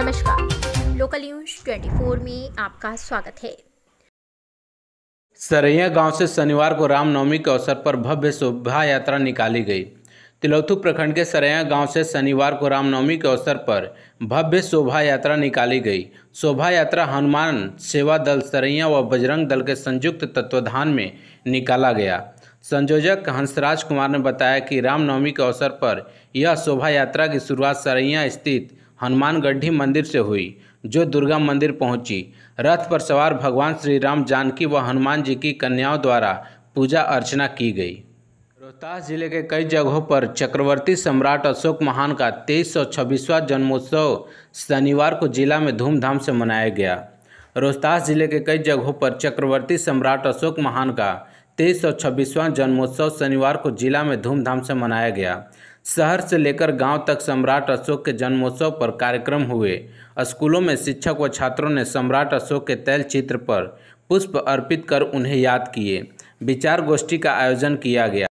नमस्कार local news 24 में आपका स्वागत है सरैया गांव से शनिवार को रामनवमी के अवसर पर भव्य शोभा यात्रा निकाली गई तिलौथू प्रखंड के सरैया गांव से शनिवार को रामनवमी के अवसर पर भव्य शोभा यात्रा निकाली गई शोभा यात्रा हनुमान सेवा दल सरैया व बजरंग दल के संयुक्त तत्वाधान में निकाला गया संयोजक हंसराज कुमार ने बताया कि रामनवमी के अवसर पर यह शोभा यात्रा की शुरुआत सरैया स्थित हनुमानगढ़ी मंदिर से हुई जो दुर्गा मंदिर पहुंची रथ पर सवार भगवान श्री राम जानकी व हनुमान जी की कन्याओं द्वारा पूजा अर्चना की गई रोहतास जिले के कई जगहों पर चक्रवर्ती सम्राट अशोक महान का तेईस सौ छब्बीसवां जन्मोत्सव शनिवार को जिला में धूमधाम से मनाया गया रोहतास जिले के कई जगहों पर चक्रवर्ती सम्राट अशोक महान का तेईस सौ छब्बीसवां जन्मोत्सव शनिवार को जिला में धूमधाम से मनाया गया शहर से लेकर गांव तक सम्राट अशोक के जन्मोत्सव पर कार्यक्रम हुए स्कूलों में शिक्षक व छात्रों ने सम्राट अशोक के तैल चित्र पर पुष्प अर्पित कर उन्हें याद किए विचार गोष्ठी का आयोजन किया गया